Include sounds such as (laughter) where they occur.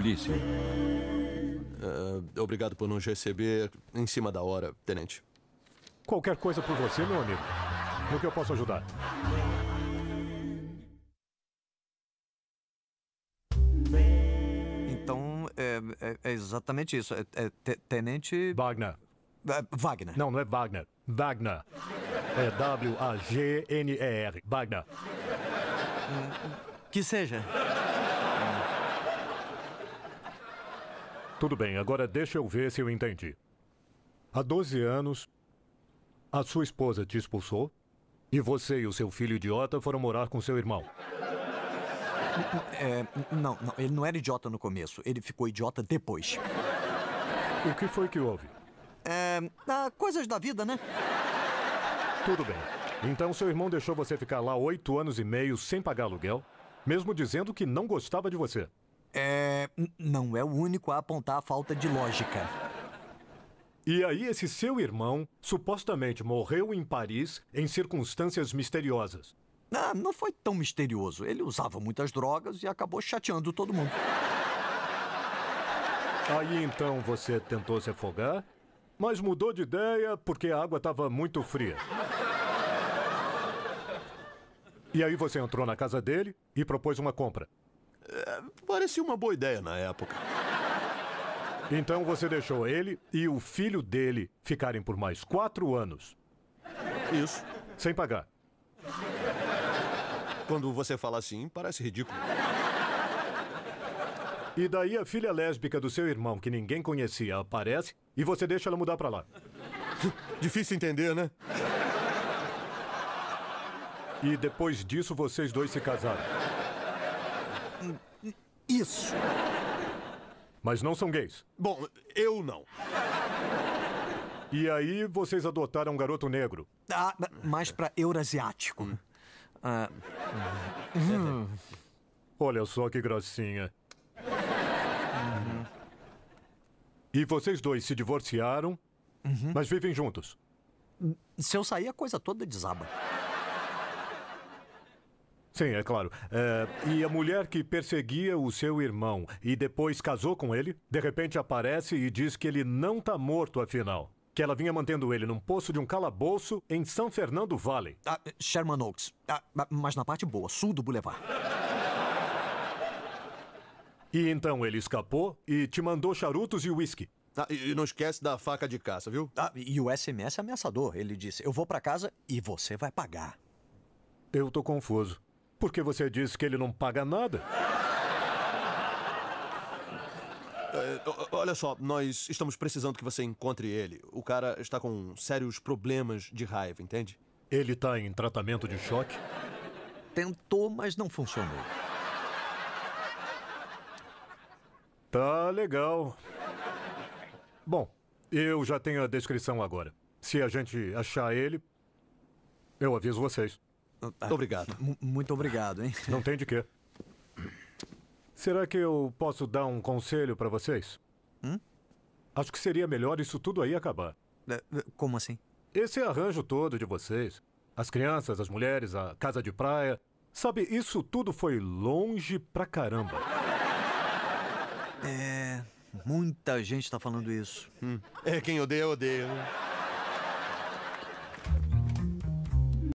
polícia. Uh, obrigado por nos receber em cima da hora, tenente. Qualquer coisa por você, meu amigo. No que eu posso ajudar? Então, é, é, é exatamente isso. É, é tenente. Wagner. É, Wagner. Não, não é Wagner. Wagner. É W-A-G-N-E-R. Wagner. Que seja. Tudo bem, agora deixa eu ver se eu entendi. Há 12 anos, a sua esposa te expulsou e você e o seu filho idiota foram morar com seu irmão. É, não, não, ele não era idiota no começo, ele ficou idiota depois. O que foi que houve? É, ah, coisas da vida, né? Tudo bem. Então seu irmão deixou você ficar lá oito anos e meio sem pagar aluguel, mesmo dizendo que não gostava de você. É, não é o único a apontar a falta de lógica. E aí, esse seu irmão supostamente morreu em Paris em circunstâncias misteriosas. Ah, não foi tão misterioso. Ele usava muitas drogas e acabou chateando todo mundo. Aí então você tentou se afogar, mas mudou de ideia porque a água estava muito fria. E aí você entrou na casa dele e propôs uma compra parecia uma boa ideia na época. Então você deixou ele e o filho dele ficarem por mais quatro anos. Isso. Sem pagar. Quando você fala assim, parece ridículo. E daí a filha lésbica do seu irmão, que ninguém conhecia, aparece e você deixa ela mudar para lá. (laughs) Difícil entender, né? E depois disso, vocês dois se casaram. Hum, isso. Mas não são gays. Bom, eu não. E aí vocês adotaram um garoto negro? Ah, mais pra eurasiático. Hum. Ah. Hum. Olha só que gracinha. Uhum. E vocês dois se divorciaram, uhum. mas vivem juntos. Se eu sair, a coisa toda desaba. Sim, é claro. Eh, e a mulher que perseguia o seu irmão e depois casou com ele, de repente aparece e diz que ele não tá morto, afinal. Que ela vinha mantendo ele num poço de um calabouço em São Fernando Valley. Ah, Sherman Oaks. Ah, mas na parte boa, sul do Boulevard. E então ele escapou e te mandou charutos e uísque. Ah, e não esquece da faca de caça, viu? Ah, e o SMS ameaçador. Ele disse: Eu vou para casa e você vai pagar. Eu tô confuso. Porque você disse que ele não paga nada. É, olha só, nós estamos precisando que você encontre ele. O cara está com sérios problemas de raiva, entende? Ele está em tratamento de choque? Tentou, mas não funcionou. Tá legal. Bom, eu já tenho a descrição agora. Se a gente achar ele, eu aviso vocês. Obrigado. M muito obrigado, hein? Não tem de quê. Será que eu posso dar um conselho para vocês? Hum? Acho que seria melhor isso tudo aí acabar. É, é, como assim? Esse arranjo todo de vocês. As crianças, as mulheres, a casa de praia. Sabe, isso tudo foi longe pra caramba. É. Muita gente tá falando isso. Hum. É, quem odeia, odeia. Né?